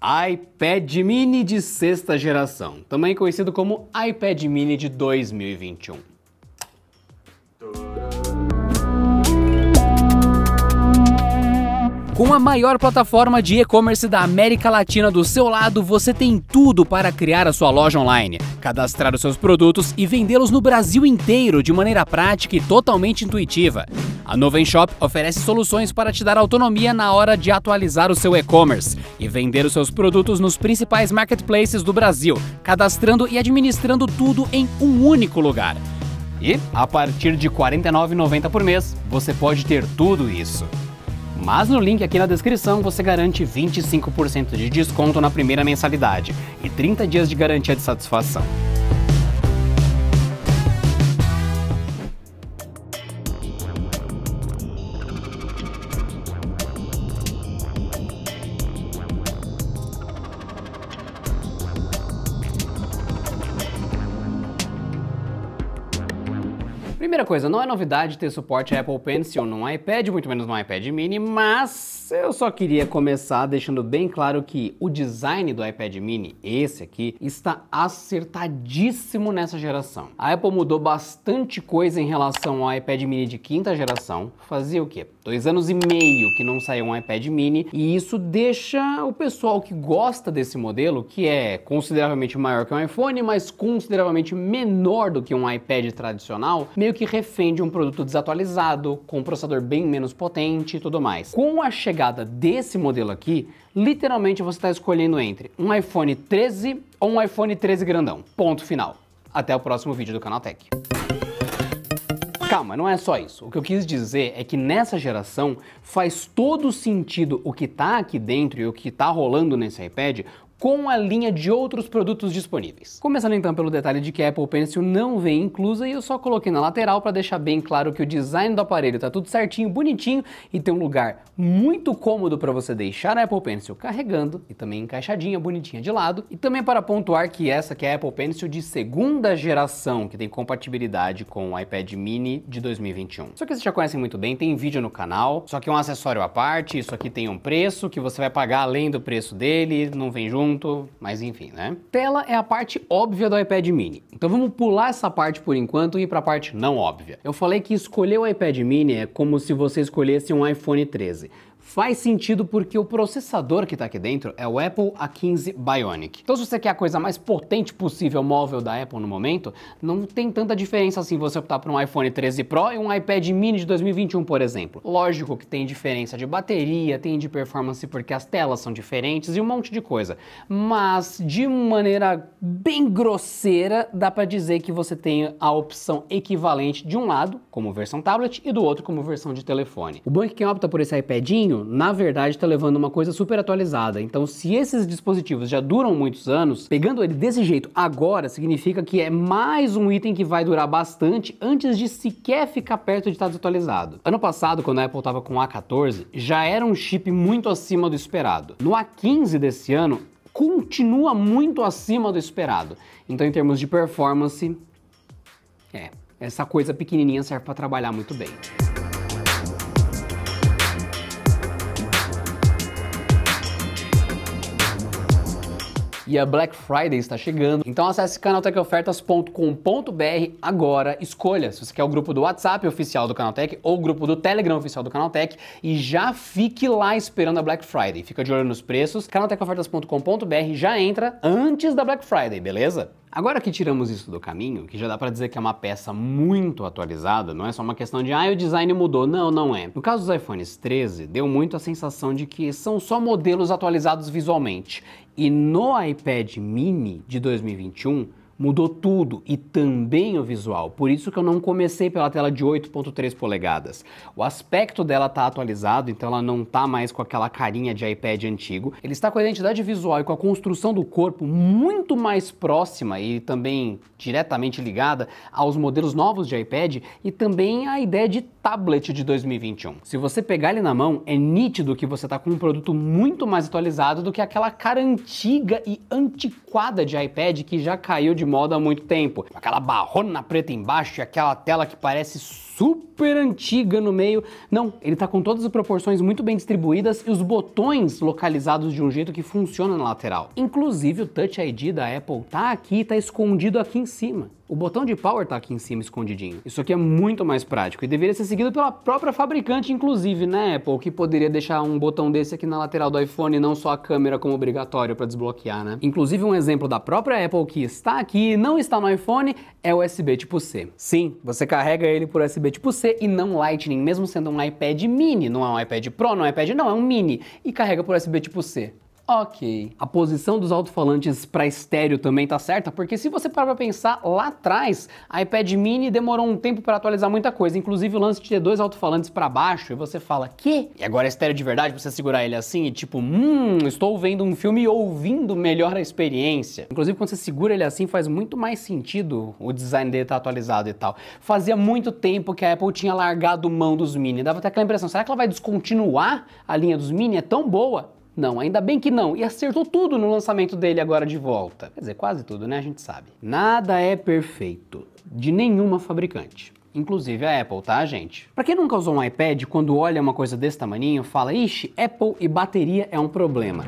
iPad Mini de sexta geração, também conhecido como iPad Mini de 2021. Com a maior plataforma de e-commerce da América Latina do seu lado, você tem tudo para criar a sua loja online, cadastrar os seus produtos e vendê-los no Brasil inteiro de maneira prática e totalmente intuitiva. A Novenshop oferece soluções para te dar autonomia na hora de atualizar o seu e-commerce e vender os seus produtos nos principais marketplaces do Brasil, cadastrando e administrando tudo em um único lugar. E, a partir de R$ 49,90 por mês, você pode ter tudo isso. Mas no link aqui na descrição você garante 25% de desconto na primeira mensalidade e 30 dias de garantia de satisfação. Primeira coisa, não é novidade ter suporte a Apple Pencil num iPad, muito menos num iPad mini, mas eu só queria começar deixando bem claro que o design do iPad mini, esse aqui, está acertadíssimo nessa geração. A Apple mudou bastante coisa em relação ao iPad mini de quinta geração. Fazia o quê? Dois anos e meio que não saiu um iPad mini e isso deixa o pessoal que gosta desse modelo, que é consideravelmente maior que um iPhone, mas consideravelmente menor do que um iPad tradicional, meio que refém de um produto desatualizado, com um processador bem menos potente e tudo mais. Com a chegada desse modelo aqui, literalmente você está escolhendo entre um iPhone 13 ou um iPhone 13 grandão. Ponto final. Até o próximo vídeo do Tech. Calma, não é só isso. O que eu quis dizer é que nessa geração faz todo sentido o que está aqui dentro e o que está rolando nesse iPad com a linha de outros produtos disponíveis. Começando então pelo detalhe de que a Apple Pencil não vem inclusa e eu só coloquei na lateral para deixar bem claro que o design do aparelho está tudo certinho, bonitinho e tem um lugar muito cômodo para você deixar a Apple Pencil carregando e também encaixadinha, bonitinha de lado. E também para pontuar que essa que é a Apple Pencil de segunda geração, que tem compatibilidade com o iPad mini de 2021. Só que vocês já conhecem muito bem, tem vídeo no canal, só que é um acessório à parte, isso aqui tem um preço que você vai pagar além do preço dele, não vem junto mas enfim, né? Tela é a parte óbvia do iPad mini. Então vamos pular essa parte por enquanto e ir para a parte não óbvia. Eu falei que escolher o iPad mini é como se você escolhesse um iPhone 13. Faz sentido porque o processador que está aqui dentro é o Apple A15 Bionic. Então se você quer a coisa mais potente possível móvel da Apple no momento, não tem tanta diferença assim você optar por um iPhone 13 Pro e um iPad mini de 2021, por exemplo. Lógico que tem diferença de bateria, tem de performance porque as telas são diferentes e um monte de coisa. Mas de maneira bem grosseira, dá para dizer que você tem a opção equivalente de um lado, como versão tablet, e do outro como versão de telefone. O banco é que quem opta por esse iPadinho na verdade, está levando uma coisa super atualizada. Então, se esses dispositivos já duram muitos anos, pegando ele desse jeito agora, significa que é mais um item que vai durar bastante antes de sequer ficar perto de estar desatualizado. Ano passado, quando a Apple estava com o A14, já era um chip muito acima do esperado. No A15 desse ano, continua muito acima do esperado. Então, em termos de performance, é, essa coisa pequenininha serve para trabalhar muito bem. e a Black Friday está chegando. Então acesse canaltecofertas.com.br agora, escolha se você quer o grupo do WhatsApp oficial do Canaltech ou o grupo do Telegram oficial do Canaltech e já fique lá esperando a Black Friday. Fica de olho nos preços, canaltecofertas.com.br já entra antes da Black Friday, beleza? Agora que tiramos isso do caminho, que já dá para dizer que é uma peça muito atualizada, não é só uma questão de ah, o design mudou. Não, não é. No caso dos iPhones 13, deu muito a sensação de que são só modelos atualizados visualmente. E no iPad mini de 2021, mudou tudo e também o visual. Por isso que eu não comecei pela tela de 8.3 polegadas. O aspecto dela está atualizado, então ela não está mais com aquela carinha de iPad antigo. Ele está com a identidade visual e com a construção do corpo muito mais próxima e também diretamente ligada aos modelos novos de iPad e também a ideia de tablet de 2021. Se você pegar ele na mão, é nítido que você está com um produto muito mais atualizado do que aquela cara antiga e antiquada de iPad que já caiu de moda há muito tempo. Aquela barrona preta embaixo e aquela tela que parece super antiga no meio. Não, ele está com todas as proporções muito bem distribuídas e os botões localizados de um jeito que funciona na lateral. Inclusive o Touch ID da Apple tá aqui, tá escondido aqui em cima. O botão de power está aqui em cima escondidinho. Isso aqui é muito mais prático e deveria ser seguido pela própria fabricante, inclusive, né, Apple, que poderia deixar um botão desse aqui na lateral do iPhone, não só a câmera como obrigatório para desbloquear, né? Inclusive um exemplo da própria Apple que está aqui e não está no iPhone é o USB tipo C. Sim, você carrega ele por USB tipo C e não Lightning, mesmo sendo um iPad mini, não é um iPad Pro, não é um iPad, não, é um mini e carrega por USB tipo C. Ok. A posição dos alto-falantes para estéreo também tá certa, porque se você parar para pensar lá atrás, a iPad mini demorou um tempo para atualizar muita coisa, inclusive o lance de ter dois alto-falantes para baixo e você fala: "Que?". E agora é estéreo de verdade, você segurar ele assim e tipo, hum, estou vendo um filme e ouvindo melhor a experiência. Inclusive quando você segura ele assim faz muito mais sentido o design dele tá atualizado e tal. Fazia muito tempo que a Apple tinha largado mão dos mini, dava até aquela impressão, será que ela vai descontinuar a linha dos mini? É tão boa não, ainda bem que não. E acertou tudo no lançamento dele agora de volta. Quer dizer, quase tudo, né? A gente sabe. Nada é perfeito de nenhuma fabricante. Inclusive a Apple, tá, gente? Pra quem nunca usou um iPad, quando olha uma coisa desse tamanho, fala: ixi, Apple e bateria é um problema.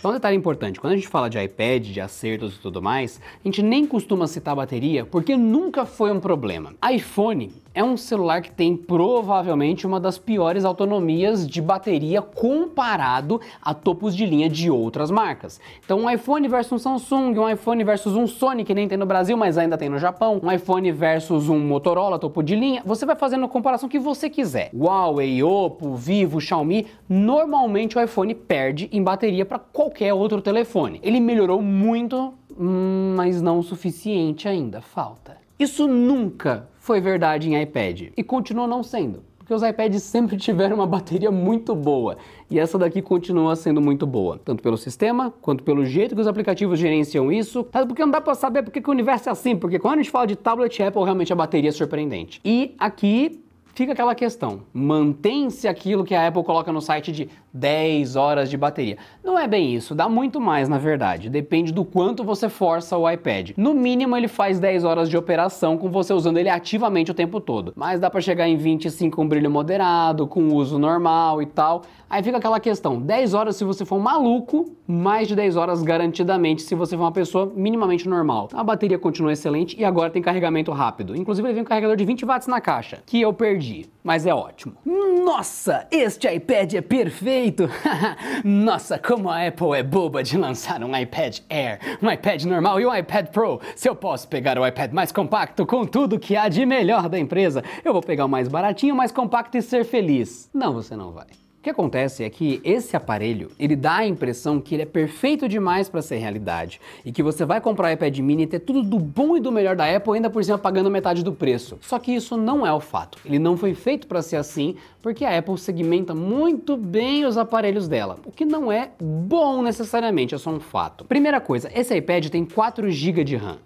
Então, um detalhe importante: quando a gente fala de iPad, de acertos e tudo mais, a gente nem costuma citar bateria porque nunca foi um problema. iPhone é um celular que tem provavelmente uma das piores autonomias de bateria comparado a topos de linha de outras marcas. Então, um iPhone versus um Samsung, um iPhone versus um Sony, que nem tem no Brasil, mas ainda tem no Japão, um iPhone versus um Motorola topo de linha, você vai fazendo a comparação que você quiser. Huawei, Oppo, Vivo, Xiaomi, normalmente o iPhone perde em bateria para qualquer outro telefone. Ele melhorou muito, hum, mas não o suficiente ainda, falta. Isso nunca foi verdade em iPad e continua não sendo, porque os iPads sempre tiveram uma bateria muito boa e essa daqui continua sendo muito boa, tanto pelo sistema quanto pelo jeito que os aplicativos gerenciam isso, porque não dá para saber porque o universo é assim, porque quando a gente fala de tablet Apple, realmente a bateria é surpreendente. E aqui fica aquela questão: mantém-se aquilo que a Apple coloca no site de 10 horas de bateria. Não é bem isso, dá muito mais na verdade, depende do quanto você força o iPad. No mínimo ele faz 10 horas de operação com você usando ele ativamente o tempo todo, mas dá para chegar em 25 com brilho moderado, com uso normal e tal. Aí fica aquela questão, 10 horas se você for um maluco, mais de 10 horas garantidamente se você for uma pessoa minimamente normal. A bateria continua excelente e agora tem carregamento rápido. Inclusive ele vem um carregador de 20 watts na caixa, que eu perdi, mas é ótimo. Nossa, este iPad é perfeito! jeito. Nossa, como a Apple é boba de lançar um iPad Air, um iPad normal e um iPad Pro. Se eu posso pegar o iPad mais compacto com tudo que há de melhor da empresa, eu vou pegar o mais baratinho, mais compacto e ser feliz. Não, você não vai. O que acontece é que esse aparelho, ele dá a impressão que ele é perfeito demais para ser realidade e que você vai comprar o iPad mini e ter tudo do bom e do melhor da Apple ainda por cima pagando metade do preço. Só que isso não é o fato. Ele não foi feito para ser assim, porque a Apple segmenta muito bem os aparelhos dela, o que não é bom necessariamente, é só um fato. Primeira coisa, esse iPad tem 4 GB de RAM.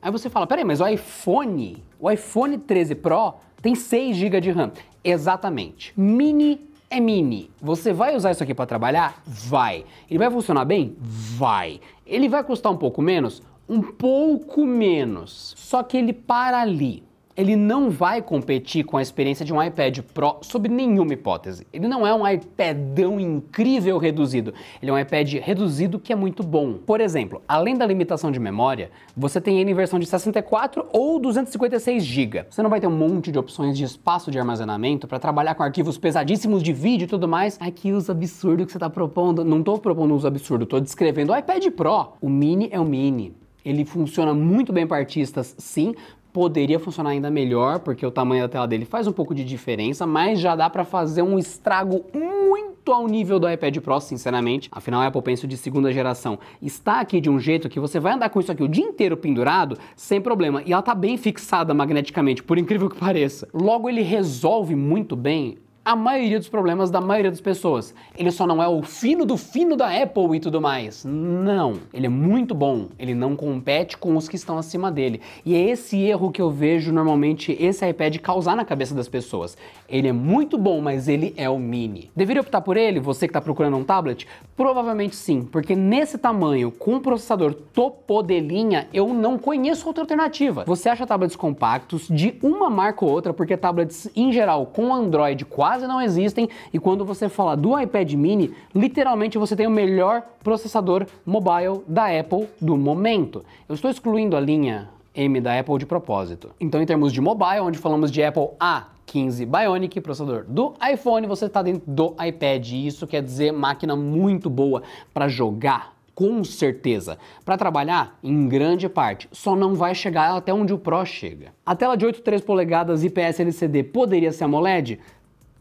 Aí você fala, peraí, mas o iPhone, o iPhone 13 Pro tem 6 GB de RAM. Exatamente. Mini é mini. Você vai usar isso aqui para trabalhar? Vai. Ele vai funcionar bem? Vai. Ele vai custar um pouco menos? Um pouco menos. Só que ele para ali ele não vai competir com a experiência de um iPad Pro sob nenhuma hipótese. Ele não é um iPadão incrível reduzido, ele é um iPad reduzido que é muito bom. Por exemplo, além da limitação de memória, você tem ele em versão de 64 ou 256 GB. Você não vai ter um monte de opções de espaço de armazenamento para trabalhar com arquivos pesadíssimos de vídeo e tudo mais. Ai, que uso absurdo que você está propondo. Não estou propondo um uso absurdo, estou descrevendo o iPad Pro. O Mini é o Mini. Ele funciona muito bem para artistas, sim, Poderia funcionar ainda melhor, porque o tamanho da tela dele faz um pouco de diferença, mas já dá para fazer um estrago muito ao nível do iPad Pro, sinceramente. Afinal, a Apple Pencil de segunda geração está aqui de um jeito que você vai andar com isso aqui o dia inteiro pendurado sem problema. E ela tá bem fixada magneticamente, por incrível que pareça. Logo, ele resolve muito bem a maioria dos problemas da maioria das pessoas. Ele só não é o fino do fino da Apple e tudo mais. Não, ele é muito bom, ele não compete com os que estão acima dele. E é esse erro que eu vejo normalmente esse iPad causar na cabeça das pessoas. Ele é muito bom, mas ele é o mini. Deveria optar por ele, você que está procurando um tablet? Provavelmente sim, porque nesse tamanho, com processador topo de linha, eu não conheço outra alternativa. Você acha tablets compactos de uma marca ou outra, porque tablets em geral com Android 4 quase não existem e quando você fala do iPad mini, literalmente você tem o melhor processador mobile da Apple do momento. Eu estou excluindo a linha M da Apple de propósito. Então, em termos de mobile, onde falamos de Apple A15 Bionic, processador do iPhone, você está dentro do iPad. E isso quer dizer máquina muito boa para jogar, com certeza. Para trabalhar, em grande parte, só não vai chegar até onde o Pro chega. A tela de 8,3 polegadas IPS LCD poderia ser AMOLED?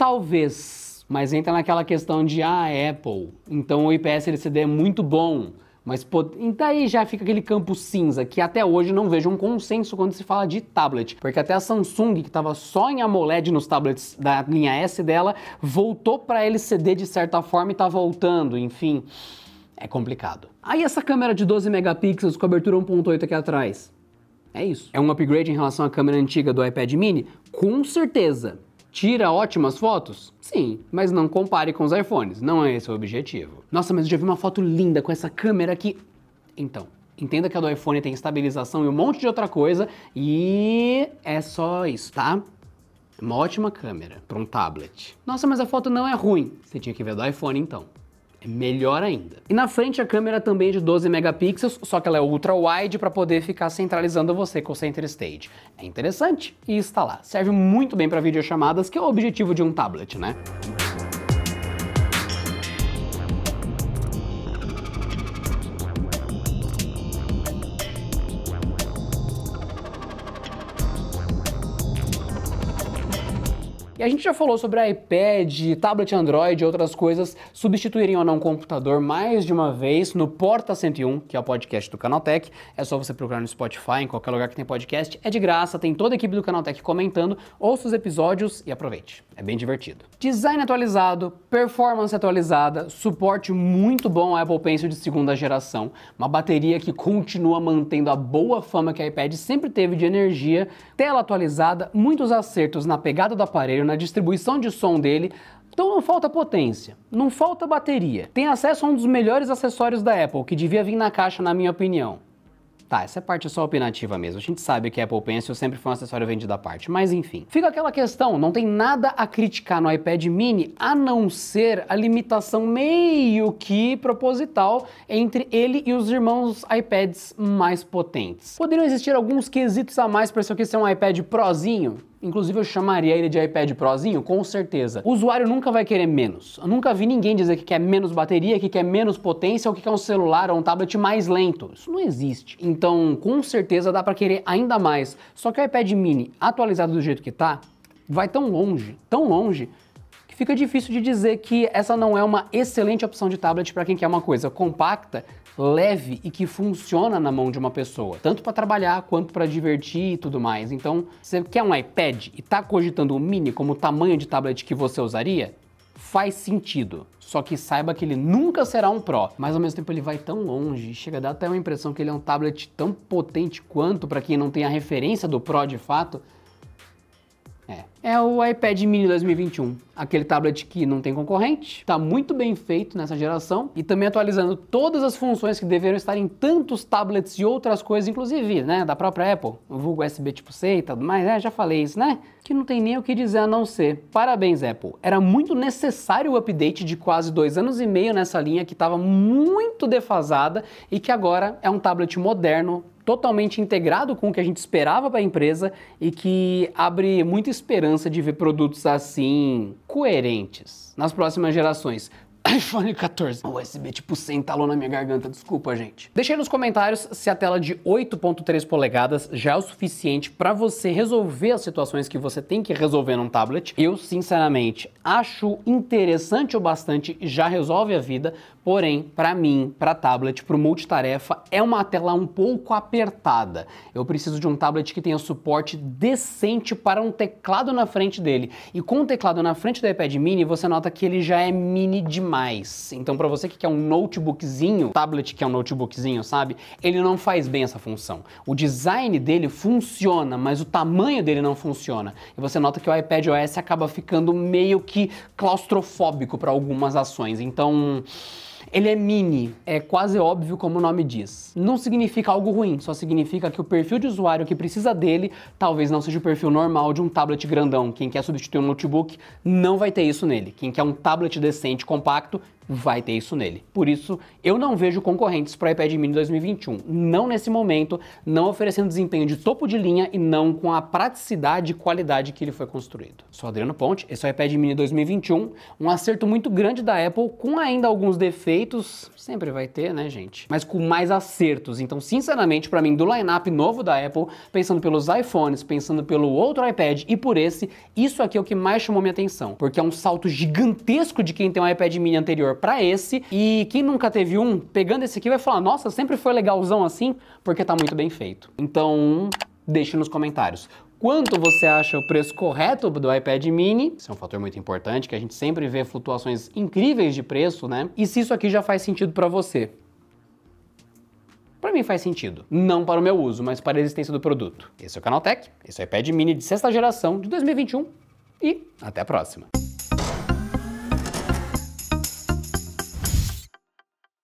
Talvez, mas entra naquela questão de ah, é Apple, então o IPS LCD é muito bom, mas pô, aí já fica aquele campo cinza que até hoje não vejo um consenso quando se fala de tablet, porque até a Samsung, que estava só em AMOLED nos tablets da linha S dela, voltou para LCD de certa forma e está voltando, enfim, é complicado. Aí essa câmera de 12 megapixels com abertura 1.8 aqui atrás. É isso. É um upgrade em relação à câmera antiga do iPad mini? Com certeza. Tira ótimas fotos? Sim, mas não compare com os iPhones, não é esse o objetivo. Nossa, mas eu já vi uma foto linda com essa câmera aqui. Então, entenda que a do iPhone tem estabilização e um monte de outra coisa e é só isso, tá? Uma ótima câmera para um tablet. Nossa, mas a foto não é ruim. Você tinha que ver do iPhone então. É melhor ainda. E na frente a câmera também é de 12 megapixels, só que ela é ultra wide para poder ficar centralizando você com o center stage. É interessante e está lá. Serve muito bem para videochamadas, que é o objetivo de um tablet, né? E a gente já falou sobre iPad, tablet Android e outras coisas substituírem ou não um computador mais de uma vez no Porta 101, que é o podcast do Canaltech. É só você procurar no Spotify, em qualquer lugar que tem podcast. É de graça, tem toda a equipe do Canaltech comentando. Ouça os episódios e aproveite. É bem divertido. Design atualizado, performance atualizada, suporte muito bom ao Apple Pencil de segunda geração, uma bateria que continua mantendo a boa fama que a iPad sempre teve de energia, tela atualizada, muitos acertos na pegada do aparelho, na distribuição de som dele, então não falta potência, não falta bateria. Tem acesso a um dos melhores acessórios da Apple, que devia vir na caixa, na minha opinião. Tá, essa é parte é só opinativa mesmo. A gente sabe que a Apple Pencil sempre foi um acessório vendido à parte, mas enfim. Fica aquela questão, não tem nada a criticar no iPad mini, a não ser a limitação meio que proposital entre ele e os irmãos iPads mais potentes. Poderiam existir alguns quesitos a mais para isso aqui ser um iPad Prozinho? Inclusive eu chamaria ele de iPad Prozinho, com certeza. O usuário nunca vai querer menos. Eu nunca vi ninguém dizer que quer menos bateria, que quer menos potência ou que quer um celular ou um tablet mais lento. Isso não existe. Então, com certeza dá para querer ainda mais. Só que o iPad mini atualizado do jeito que tá, vai tão longe, tão longe fica difícil de dizer que essa não é uma excelente opção de tablet para quem quer uma coisa compacta, leve e que funciona na mão de uma pessoa, tanto para trabalhar quanto para divertir e tudo mais. Então, você quer um iPad e está cogitando o um mini como tamanho de tablet que você usaria? Faz sentido. Só que saiba que ele nunca será um Pro, mas ao mesmo tempo ele vai tão longe, chega a dar até uma impressão que ele é um tablet tão potente quanto para quem não tem a referência do Pro de fato, é. É o iPad mini 2021. Aquele tablet que não tem concorrente, tá muito bem feito nessa geração e também atualizando todas as funções que deveriam estar em tantos tablets e outras coisas, inclusive, né, da própria Apple, o vulgo USB tipo C e tudo mais, né, já falei isso, né? Que não tem nem o que dizer a não ser. Parabéns, Apple. Era muito necessário o update de quase dois anos e meio nessa linha que estava muito defasada e que agora é um tablet moderno, totalmente integrado com o que a gente esperava para a empresa e que abre muita esperança de ver produtos assim coerentes nas próximas gerações iPhone 14. O USB tipo 100 entalou na minha garganta, desculpa, gente. Deixa aí nos comentários se a tela de 8.3 polegadas já é o suficiente para você resolver as situações que você tem que resolver num tablet. Eu, sinceramente, acho interessante o bastante, já resolve a vida, Porém, para mim, para tablet, para o multitarefa, é uma tela um pouco apertada. Eu preciso de um tablet que tenha suporte decente para um teclado na frente dele. E com o teclado na frente do iPad mini, você nota que ele já é mini demais. Então, para você que quer um notebookzinho, tablet que é um notebookzinho, sabe? Ele não faz bem essa função. O design dele funciona, mas o tamanho dele não funciona. E você nota que o iPad OS acaba ficando meio que claustrofóbico para algumas ações. Então, ele é mini, é quase óbvio como o nome diz. Não significa algo ruim, só significa que o perfil de usuário que precisa dele talvez não seja o perfil normal de um tablet grandão. Quem quer substituir um notebook não vai ter isso nele. Quem quer um tablet decente, compacto, vai ter isso nele. Por isso, eu não vejo concorrentes para o iPad mini 2021, não nesse momento, não oferecendo desempenho de topo de linha e não com a praticidade e qualidade que ele foi construído. Sou Adriano Ponte, esse é o iPad mini 2021, um acerto muito grande da Apple, com ainda alguns defeitos, sempre vai ter, né, gente? Mas com mais acertos. Então, sinceramente, para mim, do line-up novo da Apple, pensando pelos iPhones, pensando pelo outro iPad e por esse, isso aqui é o que mais chamou minha atenção, porque é um salto gigantesco de quem tem um iPad mini anterior para esse. E quem nunca teve um, pegando esse aqui vai falar, nossa, sempre foi legalzão assim, porque tá muito bem feito. Então, deixe nos comentários. Quanto você acha o preço correto do iPad mini? Isso é um fator muito importante, que a gente sempre vê flutuações incríveis de preço, né? E se isso aqui já faz sentido para você? Para mim faz sentido. Não para o meu uso, mas para a existência do produto. Esse é o Canaltech, esse é o iPad mini de sexta geração de 2021 e até a próxima.